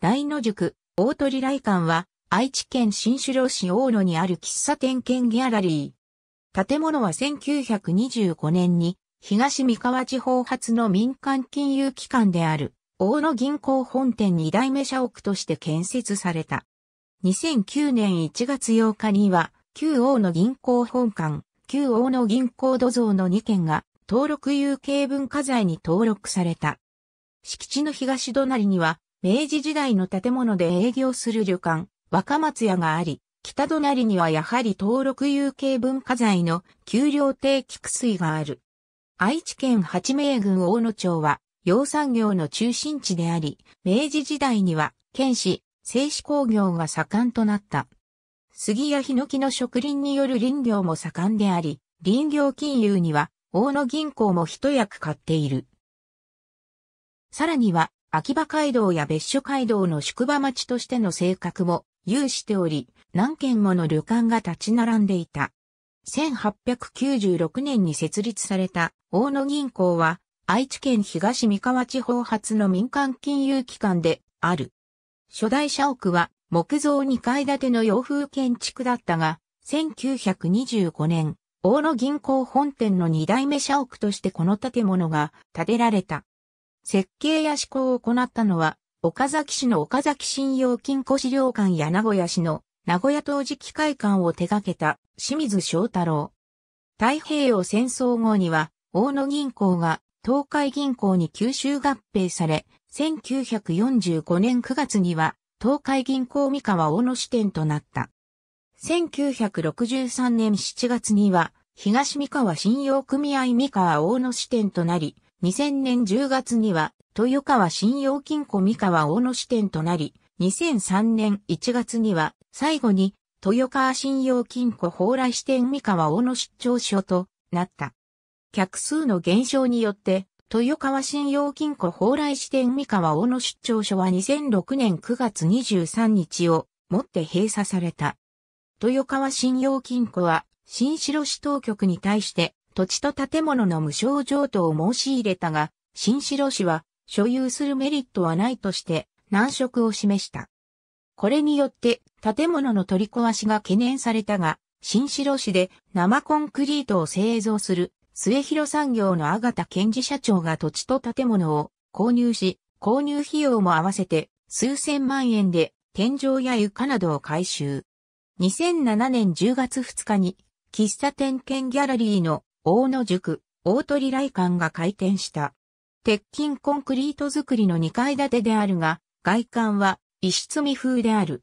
大野塾、大鳥来館は、愛知県新城市大野にある喫茶店兼ギャラリー。建物は1925年に、東三河地方発の民間金融機関である、大野銀行本店二代目社屋として建設された。2009年1月8日には、旧大野銀行本館、旧大野銀行土蔵の2件が、登録有形文化財に登録された。敷地の東隣には、明治時代の建物で営業する旅館、若松屋があり、北隣にはやはり登録有形文化財の丘陵亭菊水がある。愛知県八名郡大野町は、養産業の中心地であり、明治時代には、県市、製紙工業が盛んとなった。杉やヒノキの植林による林業も盛んであり、林業金融には、大野銀行も一役買っている。さらには、秋葉街道や別所街道の宿場町としての性格も有しており、何軒もの旅館が立ち並んでいた。1896年に設立された大野銀行は、愛知県東三河地方発の民間金融機関である。初代社屋は木造2階建ての洋風建築だったが、1925年、大野銀行本店の2代目社屋としてこの建物が建てられた。設計や施工を行ったのは、岡崎市の岡崎信用金庫資料館や名古屋市の名古屋陶磁機械館を手掛けた清水翔太郎。太平洋戦争後には、大野銀行が東海銀行に吸収合併され、1945年9月には東海銀行三河大野支店となった。1963年7月には東三河信用組合三河大野支店となり、2000年10月には、豊川信用金庫三河大野支店となり、2003年1月には、最後に、豊川信用金庫蓬莱支店三河大野出張所となった。客数の減少によって、豊川信用金庫蓬莱支店三河大野出張所は2006年9月23日をもって閉鎖された。豊川信用金庫は、新城市当局に対して、土地と建物の無償譲渡を申し入れたが、新城市は所有するメリットはないとして難色を示した。これによって建物の取り壊しが懸念されたが、新城市で生コンクリートを製造する末広産業の阿形健事社長が土地と建物を購入し、購入費用も合わせて数千万円で天井や床などを改修。2007年10月2日に喫茶店兼ギャラリーの大野塾、大鳥来館が開店した。鉄筋コンクリート造りの2階建てであるが、外観は石積み風である。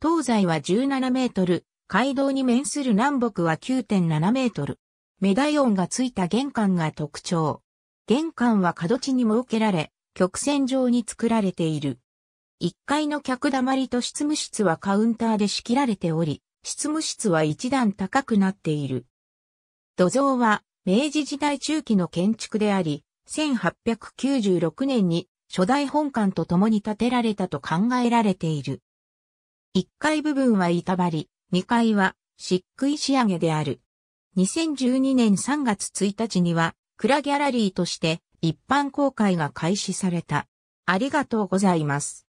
東西は17メートル、街道に面する南北は9.7メートル。メダイオンがついた玄関が特徴。玄関は角地に設けられ、曲線上に作られている。1階の客だまりと執務室はカウンターで仕切られており、執務室は一段高くなっている。土蔵は明治時代中期の建築であり、1896年に初代本館と共に建てられたと考えられている。1階部分は板張り、2階は漆喰仕上げである。2012年3月1日には、ラギャラリーとして一般公開が開始された。ありがとうございます。